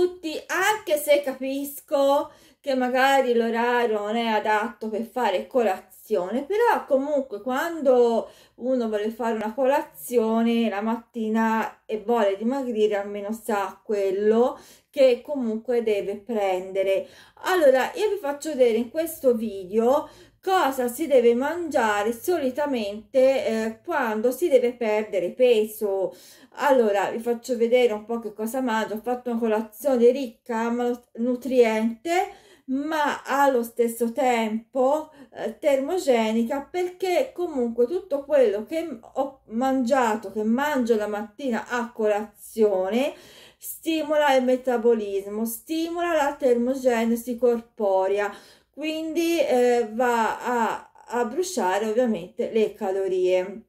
tutti, anche se capisco che magari l'orario non è adatto per fare colazione, però comunque quando uno vuole fare una colazione la mattina e vuole dimagrire almeno sa quello che comunque deve prendere. Allora io vi faccio vedere in questo video cosa si deve mangiare solitamente eh, quando si deve perdere peso. Allora, vi faccio vedere un po' che cosa mangio. Ho fatto una colazione ricca, nutriente, ma allo stesso tempo eh, termogenica perché comunque tutto quello che ho mangiato, che mangio la mattina a colazione, stimola il metabolismo, stimola la termogenesi corporea, quindi eh, va a, a bruciare ovviamente le calorie.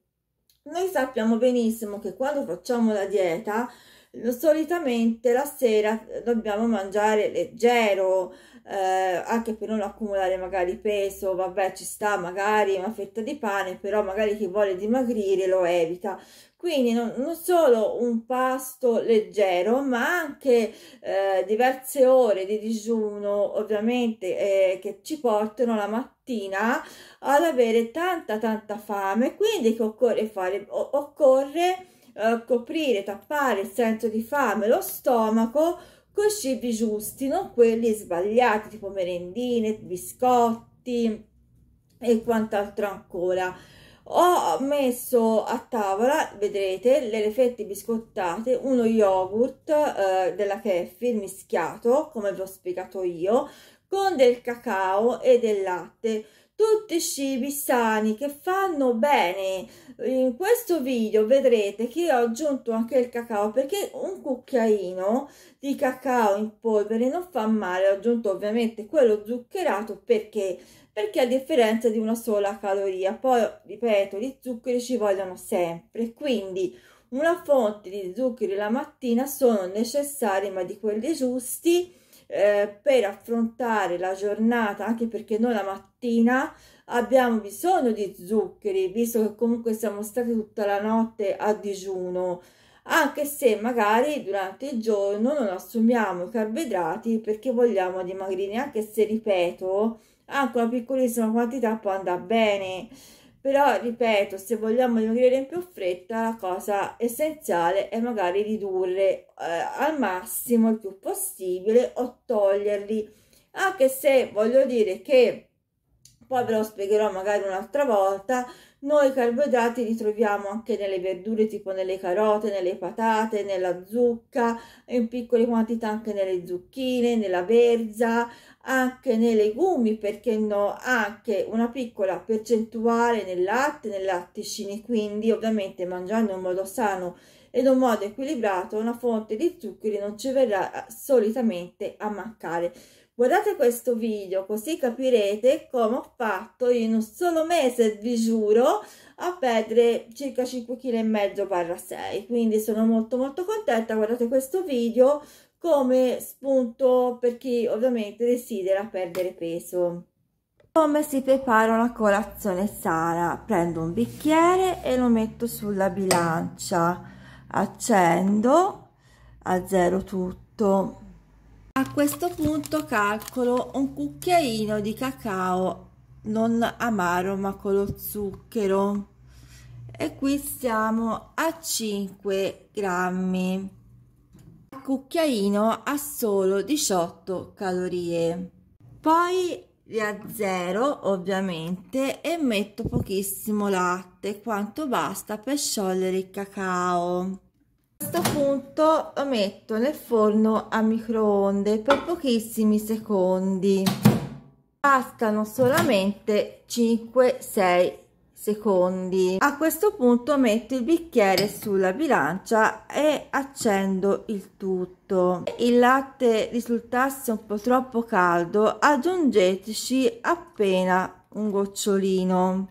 Noi sappiamo benissimo che quando facciamo la dieta solitamente la sera eh, dobbiamo mangiare leggero, eh, anche per non accumulare magari peso, vabbè ci sta magari una fetta di pane, però magari chi vuole dimagrire lo evita. Quindi non, non solo un pasto leggero, ma anche eh, diverse ore di digiuno, ovviamente, eh, che ci portano la mattina ad avere tanta tanta fame. Quindi che occorre fare? O- occorre eh, coprire, tappare il senso di fame, lo stomaco con i cibi giusti, non quelli sbagliati tipo merendine, biscotti e quant'altro ancora. Ho messo a tavola, vedrete, le fette biscottate, uno yogurt eh, della kefir mischiato, come vi ho spiegato io, con del cacao e del latte tutti cibi sani che fanno bene in questo video vedrete che ho aggiunto anche il cacao perché un cucchiaino di cacao in polvere non fa male ho aggiunto ovviamente quello zuccherato perché perché a differenza di una sola caloria poi ripeto gli zuccheri ci vogliono sempre quindi una fonte di zuccheri la mattina sono necessari ma di quelli giusti eh, per affrontare la giornata, anche perché noi la mattina abbiamo bisogno di zuccheri, visto che comunque siamo stati tutta la notte a digiuno, anche se magari durante il giorno non assumiamo i carboidrati perché vogliamo dimagrire, anche se ripeto, anche una piccolissima quantità può andare bene però ripeto se vogliamo dimagrire in più fretta la cosa essenziale è magari ridurre eh, al massimo il più possibile o toglierli anche se voglio dire che poi ve lo spiegherò magari un'altra volta. Noi carboidrati li troviamo anche nelle verdure, tipo nelle carote, nelle patate, nella zucca, in piccole quantità anche nelle zucchine, nella verza, anche nei legumi, perché no, anche una piccola percentuale nel latte, nei latticini, quindi ovviamente mangiando in modo sano e in un modo equilibrato una fonte di zuccheri non ci verrà solitamente a mancare. Guardate questo video così capirete come ho fatto in un solo mese, vi giuro, a perdere circa 5 kg e mezzo barra 6. Quindi sono molto molto contenta, guardate questo video come spunto per chi ovviamente desidera perdere peso. Come si prepara una colazione sana? Prendo un bicchiere e lo metto sulla bilancia, accendo, a zero tutto a questo punto calcolo un cucchiaino di cacao non amaro ma con lo zucchero e qui siamo a 5 grammi il cucchiaino ha solo 18 calorie poi li azzero ovviamente e metto pochissimo latte quanto basta per sciogliere il cacao questo punto lo metto nel forno a microonde per pochissimi secondi bastano solamente 5-6 secondi a questo punto metto il bicchiere sulla bilancia e accendo il tutto se il latte risultasse un po troppo caldo aggiungeteci appena un gocciolino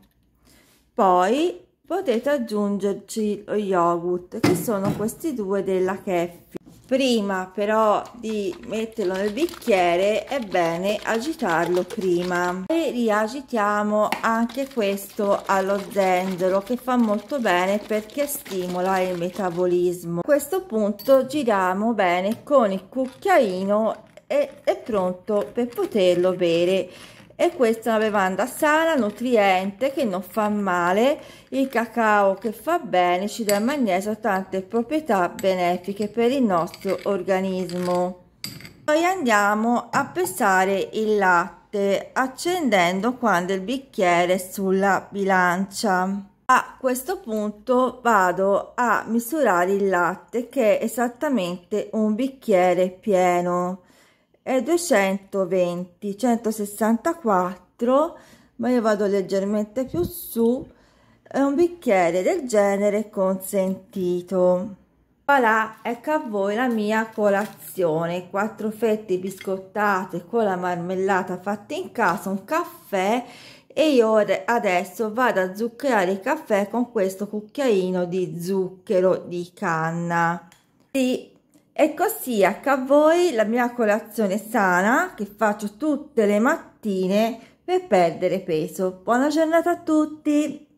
poi potete aggiungerci lo yogurt che sono questi due della Keffi prima però di metterlo nel bicchiere è bene agitarlo prima e riagitiamo anche questo allo zenzero che fa molto bene perché stimola il metabolismo a questo punto giriamo bene con il cucchiaino e è pronto per poterlo bere e questa è una bevanda sana, nutriente, che non fa male, il cacao che fa bene, ci dà il magnesio, tante proprietà benefiche per il nostro organismo. Poi andiamo a pesare il latte accendendo quando il bicchiere sulla bilancia. A questo punto vado a misurare il latte che è esattamente un bicchiere pieno e 220 164 ma io vado leggermente più su è un bicchiere del genere consentito voilà ecco a voi la mia colazione quattro fette biscottate con la marmellata fatta in casa un caffè e io adesso vado a zuccherare il caffè con questo cucchiaino di zucchero di canna sì Ecco sì, a voi la mia colazione sana che faccio tutte le mattine per perdere peso. Buona giornata a tutti!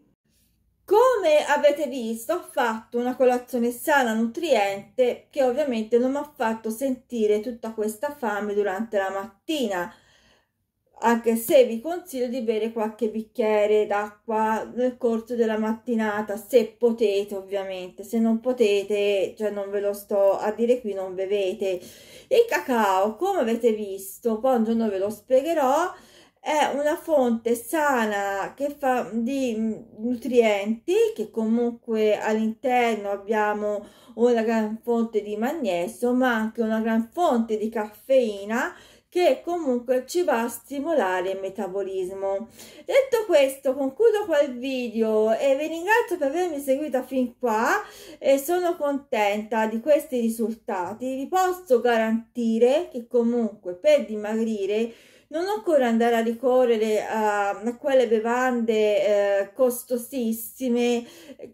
Come avete visto ho fatto una colazione sana nutriente che ovviamente non mi ha fatto sentire tutta questa fame durante la mattina anche se vi consiglio di bere qualche bicchiere d'acqua nel corso della mattinata, se potete ovviamente, se non potete, cioè non ve lo sto a dire qui, non bevete. Il cacao, come avete visto, poi un giorno ve lo spiegherò, è una fonte sana che fa di mm, nutrienti, che comunque all'interno abbiamo una gran fonte di magnesio, ma anche una gran fonte di caffeina che comunque ci va a stimolare il metabolismo. Detto questo, concludo qua il video e vi ringrazio per avermi seguita fin qua e sono contenta di questi risultati. Vi posso garantire che comunque per dimagrire non occorre andare a ricorrere a, quelle bevande eh, costosissime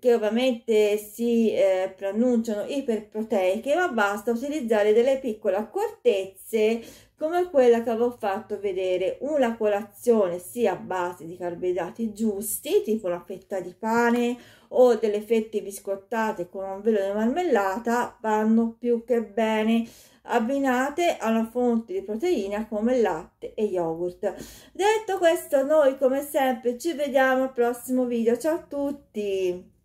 che ovviamente si eh, pronunciano iperproteiche, ma basta utilizzare delle piccole accortezze come quella che avevo fatto vedere una colazione sia a base di carboidrati giusti, tipo una fetta di pane o delle fette biscottate con un velo di marmellata, vanno più che bene abbinate a una fonte di proteina come latte e yogurt. Detto questo, noi come sempre ci vediamo al prossimo video. Ciao a tutti!